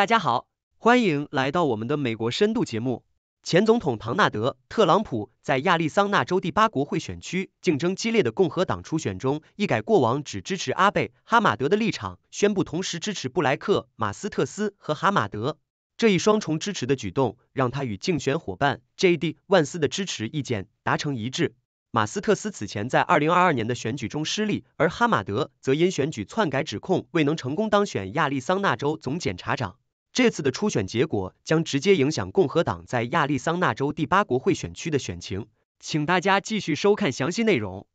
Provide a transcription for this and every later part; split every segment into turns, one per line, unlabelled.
大家好，欢迎来到我们的美国深度节目。前总统唐纳德·特朗普在亚利桑那州第八国会选区竞争激烈的共和党初选中，一改过往只支持阿贝·哈马德的立场，宣布同时支持布莱克·马斯特斯和哈马德。这一双重支持的举动，让他与竞选伙伴 J.D. 万斯的支持意见达成一致。马斯特斯此前在二零二二年的选举中失利，而哈马德则因选举篡改指控未能成功当选亚利桑那州总检察长。这次的初选结果将直接影响共和党在亚利桑那州第八国会选区的选情，请大家继续收看详细内容。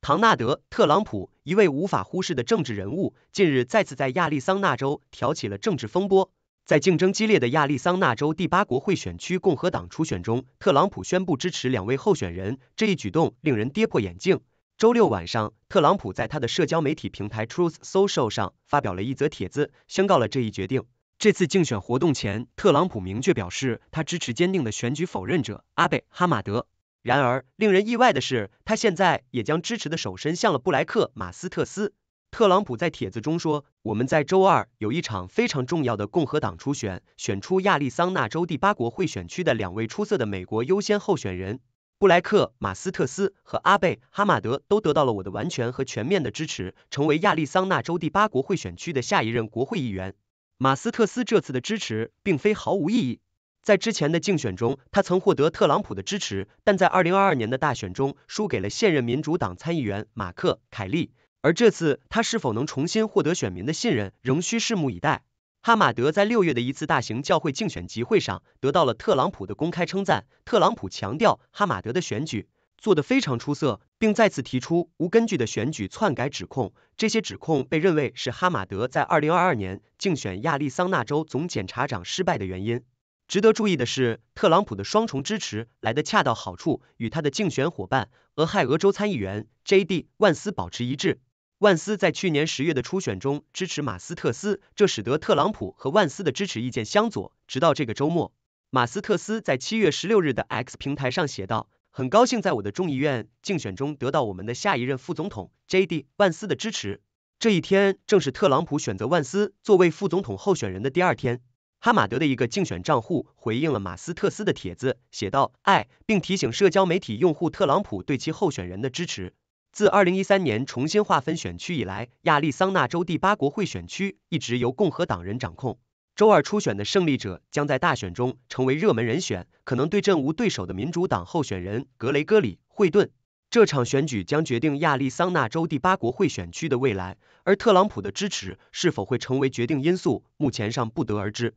唐纳德·特朗普，一位无法忽视的政治人物，近日再次在亚利桑那州挑起了政治风波。在竞争激烈的亚利桑那州第八国会选区共和党初选中，特朗普宣布支持两位候选人，这一举动令人跌破眼镜。周六晚上，特朗普在他的社交媒体平台 Truth Social 上发表了一则帖子，宣告了这一决定。这次竞选活动前，特朗普明确表示他支持坚定的选举否认者阿贝哈马德。然而，令人意外的是，他现在也将支持的手伸向了布莱克马斯特斯。特朗普在帖子中说：“我们在周二有一场非常重要的共和党初选，选出亚利桑那州第八国会选区的两位出色的美国优先候选人布莱克马斯特斯和阿贝哈马德，都得到了我的完全和全面的支持，成为亚利桑那州第八国会选区的下一任国会议员。”马斯特斯这次的支持并非毫无意义。在之前的竞选中，他曾获得特朗普的支持，但在二零二二年的大选中输给了现任民主党参议员马克·凯利。而这次，他是否能重新获得选民的信任，仍需拭目以待。哈马德在六月的一次大型教会竞选集会上得到了特朗普的公开称赞。特朗普强调，哈马德的选举。做得非常出色，并再次提出无根据的选举篡改指控。这些指控被认为是哈马德在二零二二年竞选亚利桑那州总检察长失败的原因。值得注意的是，特朗普的双重支持来得恰到好处，与他的竞选伙伴俄亥俄州参议员 J.D. 万斯保持一致。万斯在去年十月的初选中支持马斯特斯，这使得特朗普和万斯的支持意见相左。直到这个周末，马斯特斯在七月十六日的 X 平台上写道。很高兴在我的众议院竞选中得到我们的下一任副总统 J.D. 万斯的支持。这一天正是特朗普选择万斯作为副总统候选人的第二天。哈马德的一个竞选账户回应了马斯特斯的帖子，写道：“爱”，并提醒社交媒体用户特朗普对其候选人的支持。自2013年重新划分选区以来，亚利桑那州第八国会选区一直由共和党人掌控。周二初选的胜利者将在大选中成为热门人选，可能对阵无对手的民主党候选人格雷戈里·惠顿。这场选举将决定亚利桑那州第八国会选区的未来，而特朗普的支持是否会成为决定因素，目前尚不得而知。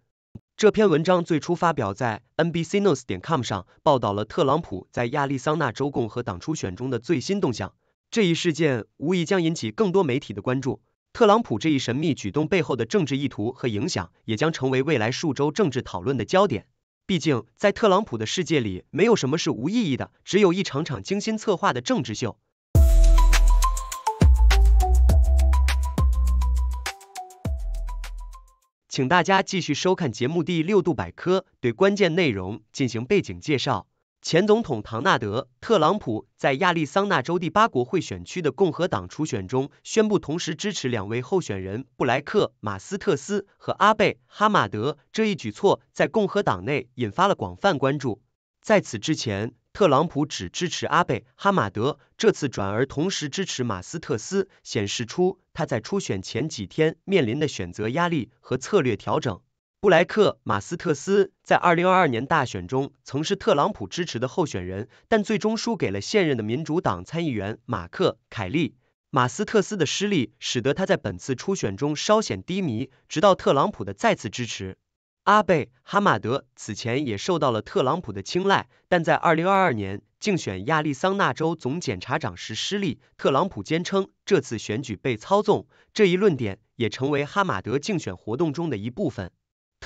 这篇文章最初发表在 NBC News 点 com 上，报道了特朗普在亚利桑那州共和党初选中的最新动向。这一事件无疑将引起更多媒体的关注。特朗普这一神秘举动背后的政治意图和影响，也将成为未来数周政治讨论的焦点。毕竟，在特朗普的世界里，没有什么是无意义的，只有一场场精心策划的政治秀。请大家继续收看节目《第六度百科》，对关键内容进行背景介绍。前总统唐纳德·特朗普在亚利桑那州第八国会选区的共和党初选中宣布，同时支持两位候选人布莱克·马斯特斯和阿贝·哈马德。这一举措在共和党内引发了广泛关注。在此之前，特朗普只支持阿贝·哈马德，这次转而同时支持马斯特斯，显示出他在初选前几天面临的选择压力和策略调整。布莱克·马斯特斯在2022年大选中曾是特朗普支持的候选人，但最终输给了现任的民主党参议员马克·凯利。马斯特斯的失利使得他在本次初选中稍显低迷，直到特朗普的再次支持。阿贝·哈马德此前也受到了特朗普的青睐，但在2022年竞选亚利桑那州总检察长时失利。特朗普坚称这次选举被操纵，这一论点也成为哈马德竞选活动中的一部分。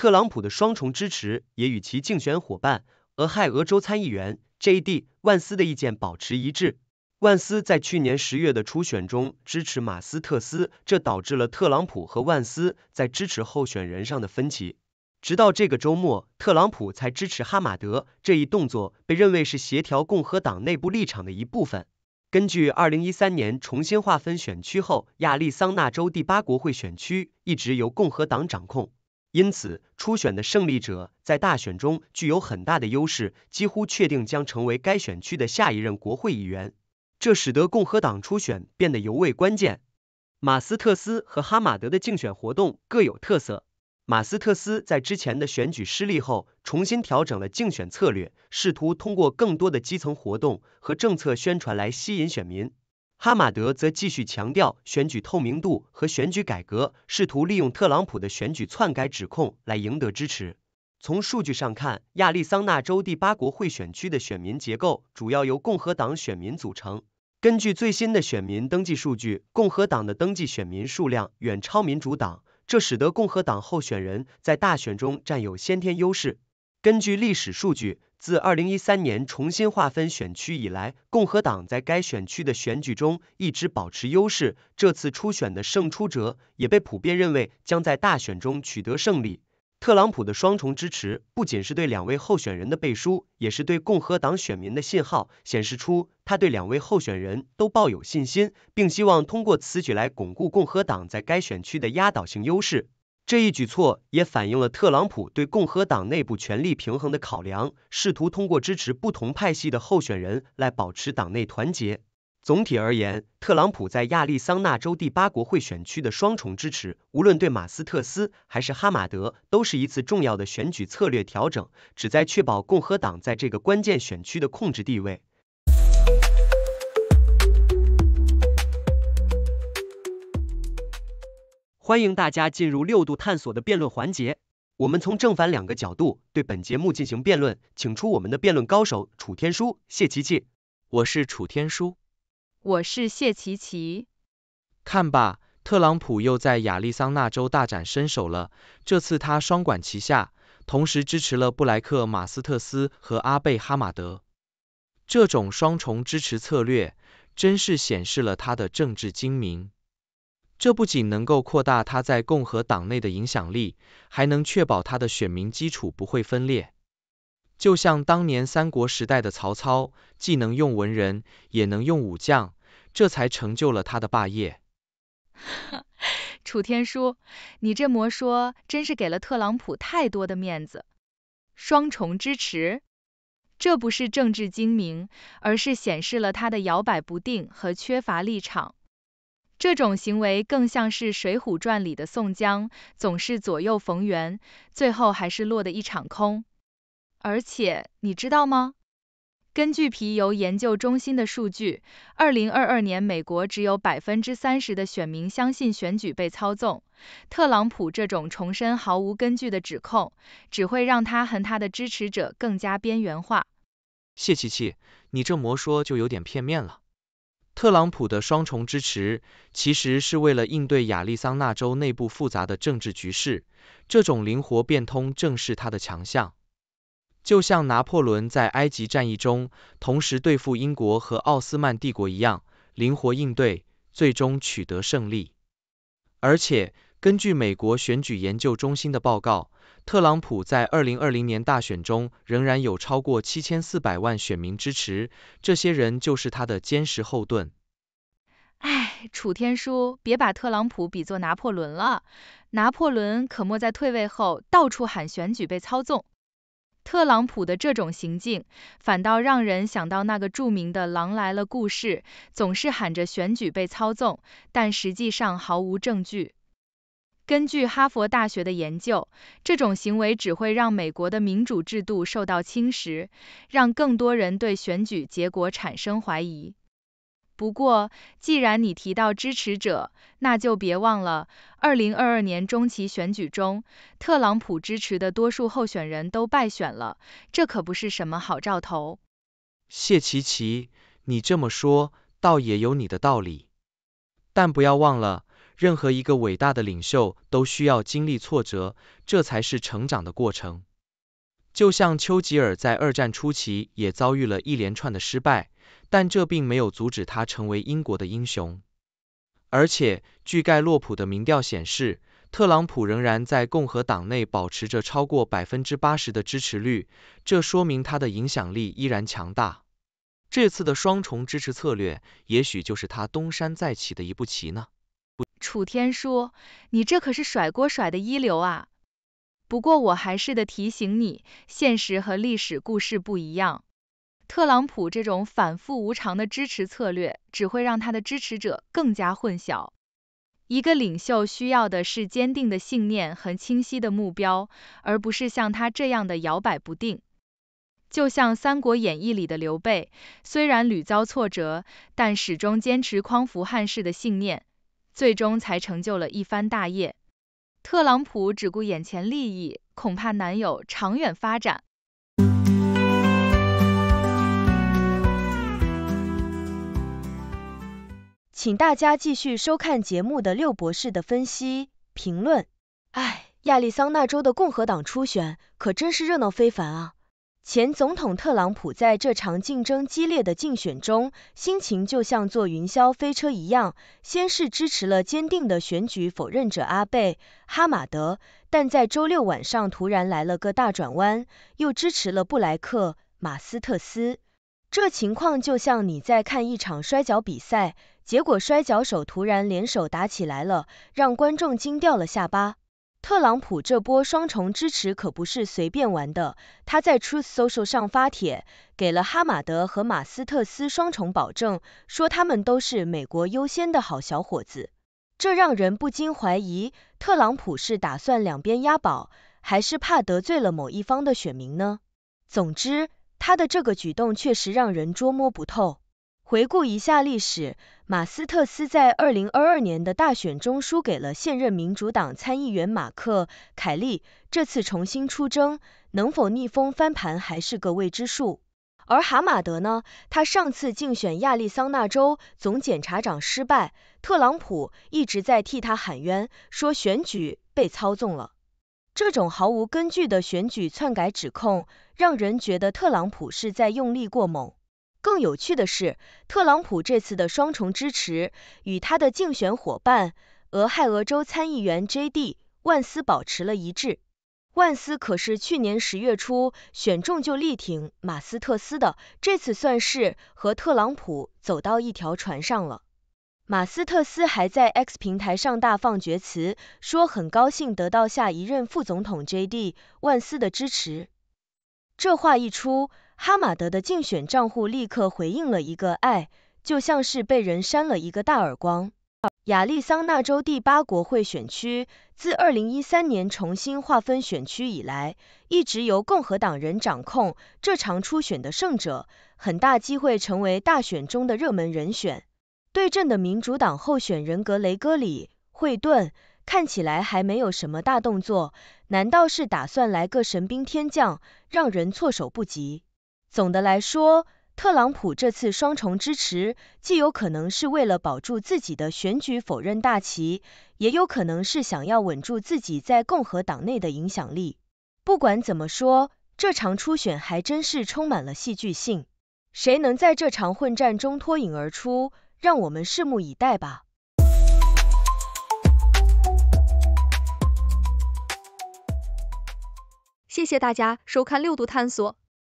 特朗普的双重支持也与其竞选伙伴俄亥俄州参议员 J.D. 万斯的意见保持一致。万斯在去年十月的初选中支持马斯特斯，这导致了特朗普和万斯在支持候选人上的分歧。直到这个周末，特朗普才支持哈马德，这一动作被认为是协调共和党内部立场的一部分。根据二零一三年重新划分选区后，亚利桑那州第八国会选区一直由共和党掌控。因此，初选的胜利者在大选中具有很大的优势，几乎确定将成为该选区的下一任国会议员。这使得共和党初选变得尤为关键。马斯特斯和哈马德的竞选活动各有特色。马斯特斯在之前的选举失利后，重新调整了竞选策略，试图通过更多的基层活动和政策宣传来吸引选民。哈马德则继续强调选举透明度和选举改革，试图利用特朗普的选举篡改指控来赢得支持。从数据上看，亚利桑那州第八国会选区的选民结构主要由共和党选民组成。根据最新的选民登记数据，共和党的登记选民数量远超民主党，这使得共和党候选人在大选中占有先天优势。根据历史数据，自2013年重新划分选区以来，共和党在该选区的选举中一直保持优势。这次初选的胜出者也被普遍认为将在大选中取得胜利。特朗普的双重支持不仅是对两位候选人的背书，也是对共和党选民的信号，显示出他对两位候选人都抱有信心，并希望通过此举来巩固共和党在该选区的压倒性优势。这一举措也反映了特朗普对共和党内部权力平衡的考量，试图通过支持不同派系的候选人来保持党内团结。总体而言，特朗普在亚利桑那州第八国会选区的双重支持，无论对马斯特斯还是哈马德，都是一次重要的选举策略调整，旨在确保共和党在这个关键选区的控制地位。欢迎大家进入六度探索的辩论环节。我们从正反两个角度对本节目进行辩论，请出我们的辩论高手楚天舒、谢琪琪。我是楚天舒，
我是谢琪琪。看吧，特朗普又在亚利桑那州大展身手了。这次他双管齐下，同时支持了布莱克·马斯特斯和阿贝·哈马德。这种双重支持策略，真是显示了他的政治精明。这不仅能够扩大他在共和党内的影响力，还能确保他的选民基础不会分裂。就像当年三国时代的曹操，既能用文人，也能用武将，这才成就了他的霸业。
楚天舒，你这魔说，真是给了特朗普太多的面子。双重支持，这不是政治精明，而是显示了他的摇摆不定和缺乏立场。这种行为更像是《水浒传》里的宋江，总是左右逢源，最后还是落得一场空。而且，你知道吗？根据皮尤研究中心的数据，2022年美国只有30%的选民相信选举被操纵。特朗普这种重申毫无根据的指控，只会让他和他的支持者更加边缘化。
谢琪琪，你这么说就有点片面了。特朗普的双重支持其实是为了应对亚利桑那州内部复杂的政治局势，这种灵活变通正是他的强项。就像拿破仑在埃及战役中同时对付英国和奥斯曼帝国一样，灵活应对，最终取得胜利。而且，根据美国选举研究中心的报告。特朗普在二零二零年大选中仍然有超过七千四百万选民支持，这些人就是他的坚实后盾。
哎，楚天舒，别把特朗普比作拿破仑了，拿破仑可莫在退位后到处喊选举被操纵。特朗普的这种行径，反倒让人想到那个著名的“狼来了”故事，总是喊着选举被操纵，但实际上毫无证据。根据哈佛大学的研究，这种行为只会让美国的民主制度受到侵蚀，让更多人对选举结果产生怀疑。不过，既然你提到支持者，那就别忘了，2022年中期选举中，特朗普支持的多数候选人都败选了，这可不是什么好兆头。
谢奇奇，你这么说倒也有你的道理，但不要忘了。任何一个伟大的领袖都需要经历挫折，这才是成长的过程。就像丘吉尔在二战初期也遭遇了一连串的失败，但这并没有阻止他成为英国的英雄。而且，据盖洛普的民调显示，特朗普仍然在共和党内保持着超过百分之八十的支持率，这说明他的影响力依然强大。这次的双重支持策略，也许就是他东山再起的一步棋呢。
楚天说，你这可
是甩锅甩
的一流啊！不过我还是得提醒你，现实和历史故事不一样。特朗普这种反复无常的支持策略，只会让他的支持者更加混淆。一个领袖需要的是坚定的信念和清晰的目标，而不是像他这样的摇摆不定。就像《三国演义》里的刘备，虽然屡遭挫折，但始终坚持匡扶汉室的信念。最终才成就了一番大业。特朗普只顾眼前利益，恐怕难有长远发展。
请大家继续收看节目的六博士的分析评论。哎，亚利桑那州的共和党初选可真是热闹非凡啊！前总统特朗普在这场竞争激烈的竞选中，心情就像坐云霄飞车一样，先是支持了坚定的选举否认者阿贝·哈马德，但在周六晚上突然来了个大转弯，又支持了布莱克·马斯特斯。这情况就像你在看一场摔跤比赛，结果摔跤手突然联手打起来了，让观众惊掉了下巴。特朗普这波双重支持可不是随便玩的。他在 Truth Social 上发帖，给了哈马德和马斯特斯双重保证，说他们都是美国优先的好小伙子。这让人不禁怀疑，特朗普是打算两边押宝，还是怕得罪了某一方的选民呢？总之，他的这个举动确实让人捉摸不透。回顾一下历史，马斯特斯在2022年的大选中输给了现任民主党参议员马克·凯利。这次重新出征，能否逆风翻盘还是个未知数。而哈马德呢？他上次竞选亚利桑那州总检察长失败，特朗普一直在替他喊冤，说选举被操纵了。这种毫无根据的选举篡改指控，让人觉得特朗普是在用力过猛。更有趣的是，特朗普这次的双重支持与他的竞选伙伴俄亥俄州参议员 J.D. 万斯保持了一致。万斯可是去年十月初选中就力挺马斯特斯的，这次算是和特朗普走到一条船上了。马斯特斯还在 X 平台上大放厥词，说很高兴得到下一任副总统 J.D. 万斯的支持。这话一出。哈马德的竞选账户立刻回应了一个“爱”，就像是被人扇了一个大耳光。亚利桑那州第八国会选区自2013年重新划分选区以来，一直由共和党人掌控。这场初选的胜者，很大机会成为大选中的热门人选。对阵的民主党候选人格雷戈里·惠顿看起来还没有什么大动作，难道是打算来个神兵天降，让人措手不及？总的来说，特朗普这次双重支持，既有可能是为了保住自己的选举否认大旗，也有可能是想要稳住自己在共和党内的影响力。不管怎么说，这场初选还真是充满了戏剧性。谁能在这场混战中脱颖而出？让我们拭目以待吧。谢谢大家收看六度探索。